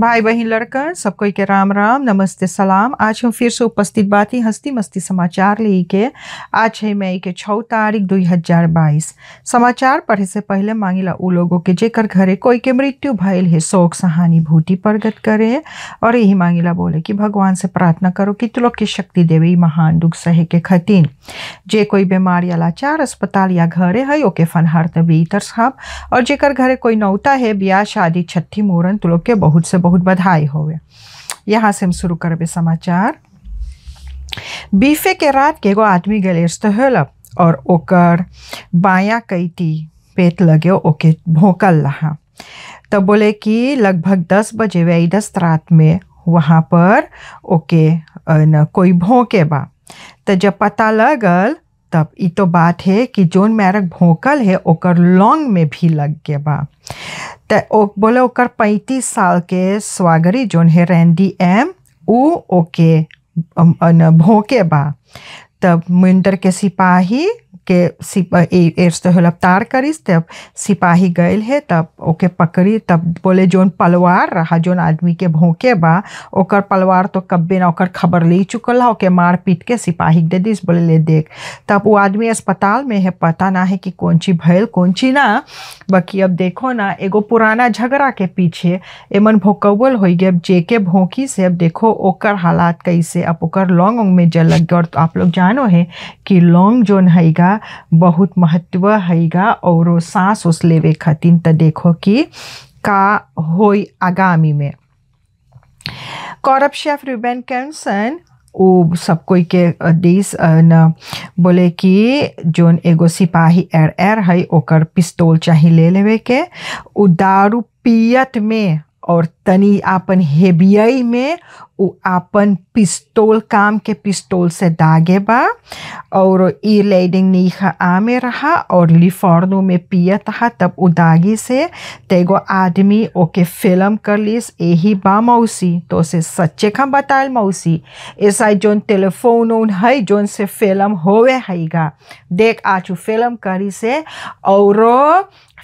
भाई बहन लड़कन सबको के राम राम नमस्ते सलाम आज हम फिर से उपस्थित बाती हस्ती मस्ती समाचार ले के आज है मई के छः तारीख दो हजार बाईस समाचार पढ़े से पहले मांगिला उ लोगों के जेकर घरे कोई के मृत्यु भयल है शोक सहानुभूति प्रगट करे और यही मांगिला बोले कि भगवान से प्रार्थना करो कि तुलोक की शक्ति देवी महान दुख सहे के खतीन जे कोई बीमार या लाचार अस्पताल या घरे है ओके फनहार तबीतर साहब और जेकर घरे कोई नौता है ब्याह शादी छत्ती मोरन तुलोक के बहुत से बहुत बधाई हो यहाँ से हम शुरू करबे समाचार बीफे के रात के एगो आदमी गल एस्तहलप और ओकर बाया कैटी पेट लगे ओके भोकल रहा तब बोले कि लगभग दस बजे वही दस रात में वहाँ पर ओके न कोई भोंके बा तो जब पता लगल तब इ तो बात है कि जोन मैरक भोंकल है ओकर लॉन्ग में भी लग गया बा ते ओ, बोले ओकर पैंतीस साल के स्वागरी जोन है रैंडी एम उ ओके भोंके बा तब मुंदर के सिपाही के सिपा एर्सहल तो अब तार करिस तब सिपाही गए है तब ओके पकड़ी तब बोले जोन पलवार रहा जोन आदमी के भोंके बा ओकर पलवार तो कब्बे ना ओकर खबर ले चुकल है ओके मार पीट के सिपाही दे दिस बोले ले देख तब वो आदमी अस्पताल में है पता ना है कि कौन ची भयल कौन ची ना बाकी अब देखो ना एगो पुराना झगड़ा के पीछे एमन भोकवल हो गया अब जेके भोंकी से अब देखो ओकर हालात कैसे अब ओकर लॉन्ग में जल लग गया और तो आप लोग जानो है कि लॉन्ग जोन हैगा बहुत महत्व हैगा और सांस उस लेवे खातिर तो देखो कि का हो आगामी में करप्शन ऑफ रिबेन कैंसन वो सब कोई के देश न बोले कि जोन एगो सिपाही एर एर है ओकर पिस्तौल चाही ले लेवे के उ दारू पियत में और तनी आपन हेबियाई में आपन पिस्तौल काम के पिस्तौल से दागे बा और ई लेडिंग नीख आ में रहा और लिफोर्नो में पियत हा तब उ दागी से तेगो आदमी ओके फिल्म कर लीस यही बा मौसी तो से सच्चे खा बताल मौसी ऐसा जो टेलीफोन उन है जोन से फिल्म होवे हैगा देख आचू फिल्म करी से और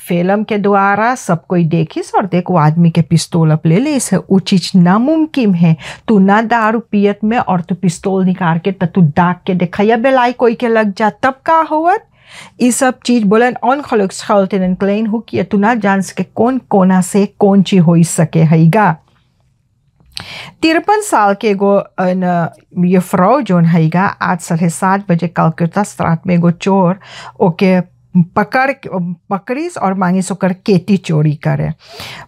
फिल्म के द्वारा सब कोई देखिस और देख वो आदमी के पिस्तौल अप ले ले इसे उ चीज नामुमकिन है तू ना दारू पियत में और तू पिस्तौल निकाल के तू डाक के देखा बेलाई कोई के लग जा तब का हो ये सब चीज़ बोले ऑन खलोक्स खलते क्लेन हो कि तू ना जान सके कौन कोना से कौन चीज हो सके हैगा तिरपन साल के गो ये फ्रॉ जोन हैगा आज साढ़े सात बजे कलकत्ता स्त्रात में गो चोर ओके पकड़ पकड़ीस और मांगिस सोकर केती चोरी करे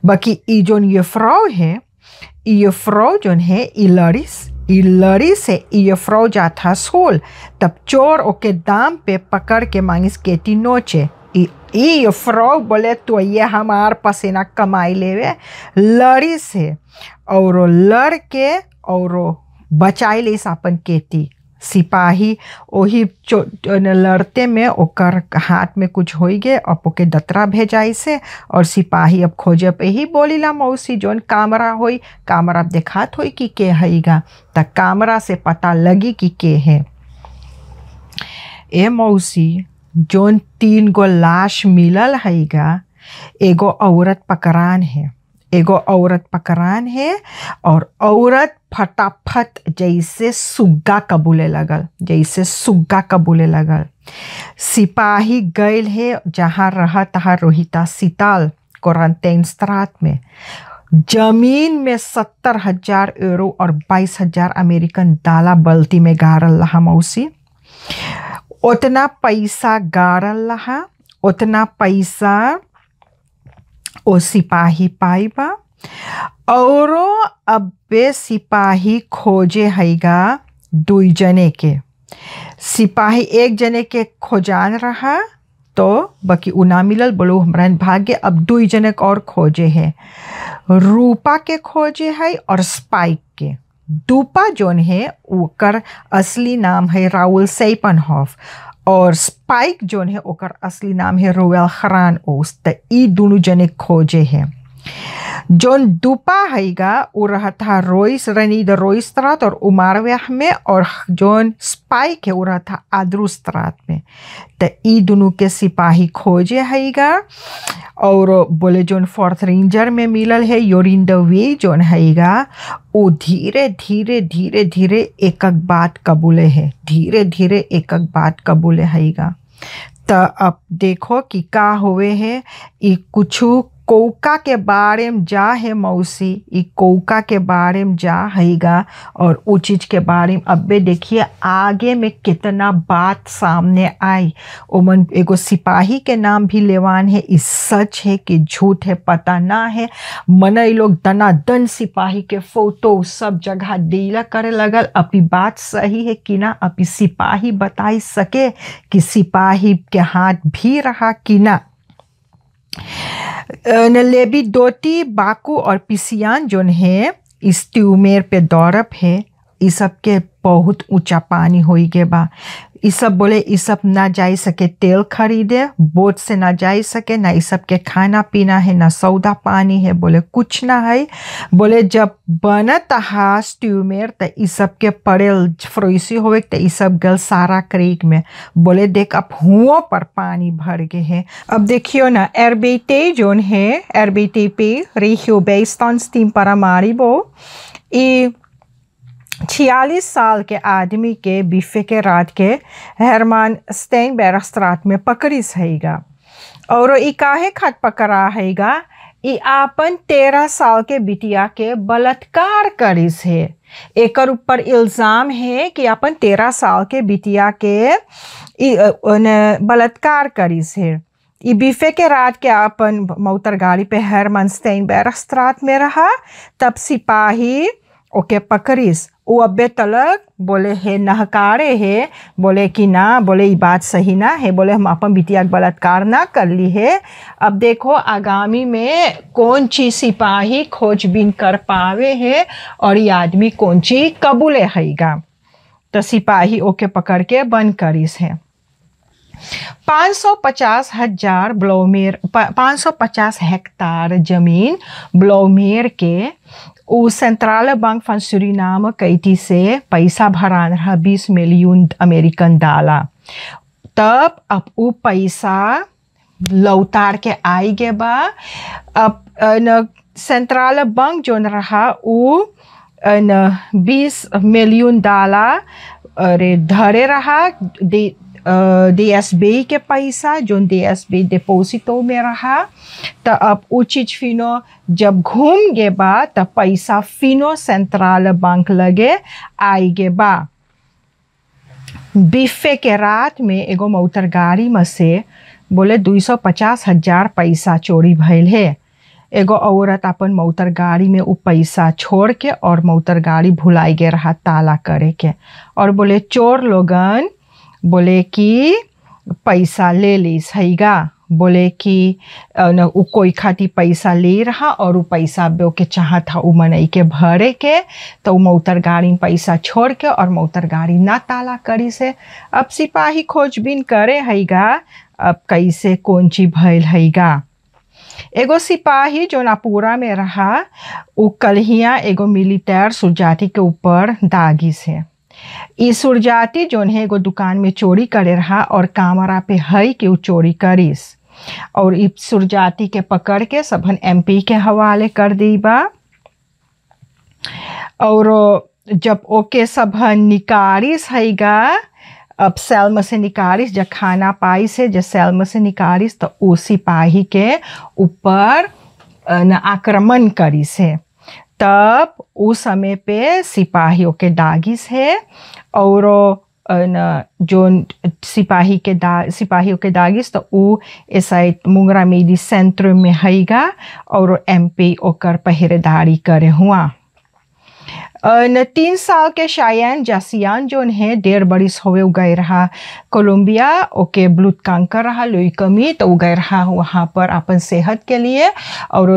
बाकी ये जोन ये फ्रॉ है ईफ्रो जो है इलरिस इलरी से ईफ्रो था सोल तब चोर ओके दाम पे पकड़ के मांगिस केटी नोचे ईफ्रो बोले तो ये हमार पसीना कमाई लेवे लड़ी से और लड़ के और बचाई ले अपन केती सिपाही वही लड़ते में ओकर हाथ में कुछ हो गए अब ओके दतरा भेजाई से और सिपाही अब खोजे पे ही बोली ला मौसी जोन कामरा हो कामरा देखात हो कि के है त कामरा से पता लगी कि के है ए मौसी जोन तीन गो लाश मिलल है एगो औरत पकड़ान है एगो औरत पकड़ान है और औरत फटाफट जैसे सुग्गा कबूले लगल जैसे सुग्गा कबूले लगल सिपाही गैल है जहाँ रहा तहाँ रोहिता सीताल क्वारंटाइन स्त्रात में जमीन में सत्तर हजार यूरो और बाईस हजार अमेरिकन डाला बल्टी में गारल रहा मौसी उतना पैसा गारल रहा उतना पैसा ओ सिपाही पाईबा और अब्बे सिपाही खोजे हैगा दुई जने के सिपाही एक जने के खोजान रहा तो बाकी उना मिलल बोलो हमारा भाग्य अब दुई जने के और खोजे है रूपा के खोजे है और स्पाइक के दूपा जोन है उकर असली नाम है राउल सैपनहॉफ और स्पाइक जो है असली नाम है रोयल खरान ओस त ई दोनों जने खोजे हैं जोन डुपा है वो रहा था रोइस रनीद रोइस्त्रात और व्याह में और जोन स्पाइक है रहा था तरात में तो ई दोनों के सिपाही खोजे हैगा और बोले जोन फोर्थ रेंजर में मिलल है योरिन द वे जोन हैगा वो धीरे धीरे धीरे धीरे एकक बात कबूले है धीरे धीरे एकक बात कबूले हैगा तो अब देखो कि का होवे है ये कुछ कौका के बारे में जा है मौसी ये कौका के बारे में जा हैगा और वो चीज़ के बारे में अब देखिए आगे में कितना बात सामने आई ओमन एगो सिपाही के नाम भी लेवान है इस सच है कि झूठ है पता ना है मन ये लोग दन सिपाही के फोटो सब जगह डीला करे लगल अपनी बात सही है कि ना अपनी सिपाही बताई सके कि सिपाही के हाथ भी रहा कि ना नलेबी दोटी बाकू और पिसियान जो है इस ट्यूमेर पे दौरप है इस सब के बहुत ऊंचा पानी हो गए बा ईसब बोले ईसब ना जा सके तेल खरीदे बोट से ना जा सके ना ईसब के खाना पीना है ना सौदा पानी है बोले कुछ ना है बोले जब बनत हा ट्यूमेर मेर तो ईसब के पड़े फ्रोसी होवे तो ईसब गल सारा क्रीक में बोले देख अब हुओं पर पानी भर गए है अब देखियो ना एरबेटे जोन है एरबेटे पे रेहियो बेस्तान स्टीम पर मारी बो ये छियालीस साल के आदमी के बीफे के रात के हरमान स्टेन बेरस्तरात में पकड़ी सहेगा और इकाहे खत पकड़ा हैगा ई आपन तेरह साल के बिटिया के बलात्कार करिस है एक ऊपर इल्ज़ाम है कि अपन तेरह साल के बिटिया के बलात्कार करिस है इ बीफे के रात के अपन मोटर गाड़ी पे हरमन स्टेन बेरस्तरात में रहा तब सिपाही ओके पकड़िस वो तलक बोले हे नहकारे हे बोले कि ना बोले ये बात सही ना है बोले हम अपन बिटिया के बलात्कार ना कर ली है अब देखो आगामी में कौन ची सिपाही खोजबीन कर पावे है और ये आदमी कौन ची कबूले हैगा तो सिपाही ओके पकड़ के बंद करीस है पाँच सौ पचास हजार ब्लोमेर पाँच सौ पचास हेक्टार जमीन ब्लोमेर के O Central Bank van नाम कहती से पैसा भरान रहा बीस मिलियन अमेरिकन डाला तब अब वो पैसा लौतार के आई गे बा अब न सेंट्रल बैंक जो रहा वो न बीस मिलियन डाला अरे धरे रहा uh, DSB के पैसा जो DSB डिपोजिटो में रहा तो अब वो चीज फिनो जब घूम गे बा तो पैसा फिनो सेंट्रल बैंक लगे आई गे बा बिफे के रात में एगो मौतर गाड़ी में से बोले दू सौ पचास हजार पैसा चोरी भैल है एगो औरत अपन मौतर गाड़ी में उ पैसा छोड़ के और मौतर गाड़ी भुलाई गए रहा ताला करे के और बोले चोर लोगन बोले कि पैसा ले ली सहीगा बोले कि न कोई खाती पैसा ले रहा और उ पैसा बो के चाह था उ मनई के भरे के तो मऊतर गाड़ी में पैसा छोड़ के और मऊतर गाड़ी ना ताला करी से अब सिपाही खोजबीन करे हैगा अब कैसे कौन चीज भैल हैगा एगो सिपाही जो नापुरा में रहा उ कलहिया एगो मिलिटर सुजाति के ऊपर दागी से सुरजाति जोन है एगो दुकान में चोरी करे रहा और कामरा पे है कि वो चोरी करीस और ई जाति के पकड़ के सबन एमपी के हवाले कर दी बा और जब ओके सबन निकारिस गा अब सेल्म से निकारिस जब खाना पाई से जब सेल्म से निकारिस तो उसी पाही के ऊपर आक्रमण करी से तब उस समय पे सिपाहियों के दागिस है और जो सिपाही के दा सिपाहियों के दागिस तो वो ऐसा मुंगरा मेरी सेंटर में हैगा और एम पी ओकर पहरेदारी करे हुआ तीन साल के शायन जासियान जो है डेढ़ बड़ी हो गए रहा कोलम्बिया ओके ब्लूथ कांकर रहा लोई कमी तो गए रहा वहाँ पर अपन सेहत के लिए और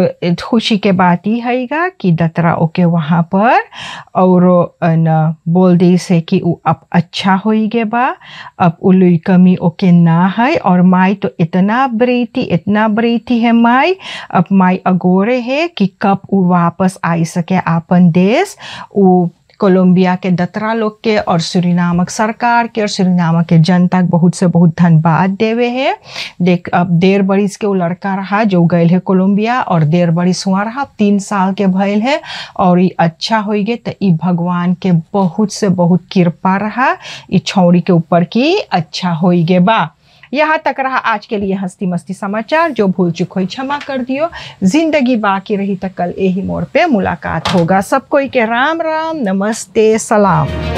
खुशी के बात ही हैगा कि दतरा ओके वहाँ पर और न बोल दी से कि वो अब अच्छा हो गए बा अब उ लोई कमी ओके ना है और माई तो इतना ब्रीती इतना ब्रीती है माई अब माई अगोरे है कि कब वो वापस आ सके आपन देश उ कोलंबिया के दतरा लोग के और सुरीनामक सरकार के और सुरीनामक के जनता के बहुत से बहुत धन्यवाद देवे है देख अब देर बरिस के वो लड़का रहा जो गए है कोलंबिया और देर बरिस हुआ रहा तीन साल के भयल है और ये अच्छा हो गए तो ये भगवान के बहुत से बहुत कृपा रहा ये छौड़ी के ऊपर की अच्छा हो गए बा यहाँ तक रहा आज के लिए हंसती मस्ती समाचार जो भूल चुक हो क्षमा कर दियो जिंदगी बाकी रही तो कल यही मोड़ पे मुलाकात होगा सबको के राम राम नमस्ते सलाम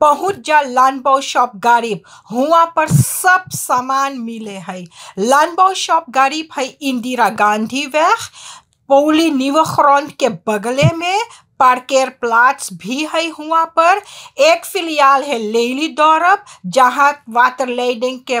पहुँच जा लानबाउ शॉप गरीब हुआ पर सब सामान मिले है लानबाउ शॉप गरीब है इंदिरा गांधी वह पौली निवख्रॉन के बगले में पार्केर प्लाट्स भी है हुआ पर एक फिलियाल है लेली दौरब जहाँ वाटर लेडिंग के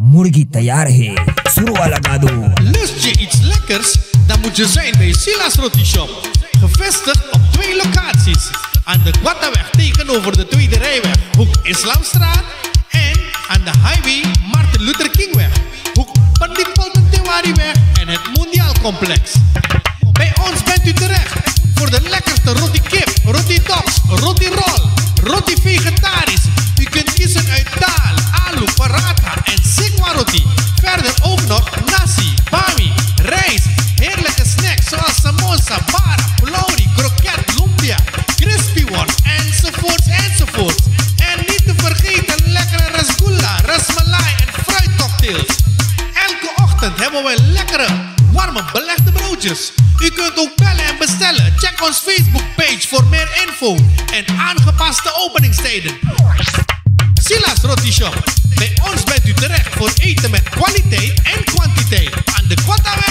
मुर्गी तैयार है सुरवा Lust je iets lekkers? Dan moet je zijn bij Silas Roti Shop. Gevestigd op twee locaties. Aan de Guataweg tegenover de Tweede Rijweg, hoek Islamstraat. En aan de highway Martin Luther Kingweg, hoek Pandit en het Mondiaal Complex. Bij ons bent u terecht voor de lekkerste roti kip, roti top, roti roll, roti vegetarisch sabara, flory, kroket, lumpia, crispy one, enzovoorts, enzovoorts. En niet te vergeten lekkere rasgulla, rasmalai en fruitcocktails. Elke ochtend hebben we lekkere, warme, belegde broodjes. U kunt ook bellen en bestellen. Check ons Facebookpage voor meer info en aangepaste openingstijden. Silas Roti Shop. Bij ons bent u terecht voor eten met kwaliteit en kwantiteit. Aan de Quattaweg.